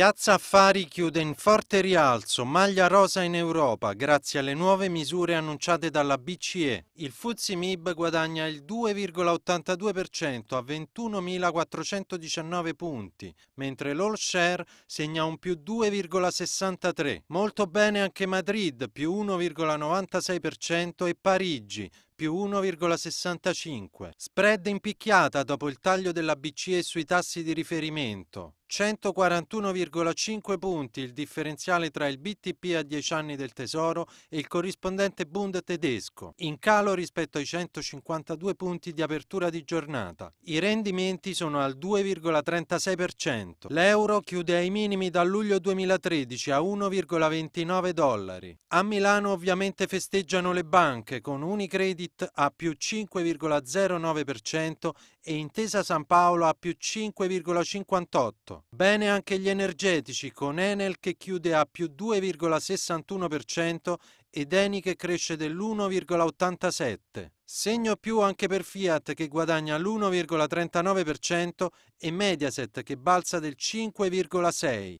Piazza Affari chiude in forte rialzo, maglia rosa in Europa, grazie alle nuove misure annunciate dalla BCE. Il Fuzzi MIB guadagna il 2,82% a 21.419 punti, mentre l'All Share segna un più 2,63. Molto bene anche Madrid, più 1,96% e Parigi, più 1,65. Spread in picchiata dopo il taglio della BCE sui tassi di riferimento. 141,5 punti il differenziale tra il BTP a 10 anni del Tesoro e il corrispondente Bund tedesco, in calo rispetto ai 152 punti di apertura di giornata. I rendimenti sono al 2,36%. L'euro chiude ai minimi da luglio 2013 a 1,29 dollari. A Milano ovviamente festeggiano le banche con Unicredit Unit a più 5,09% e Intesa San Paolo a più 5,58%. Bene anche gli energetici con Enel che chiude a più 2,61% ed Eni che cresce dell'1,87%. Segno più anche per Fiat che guadagna l'1,39% e Mediaset che balza del 5,6%.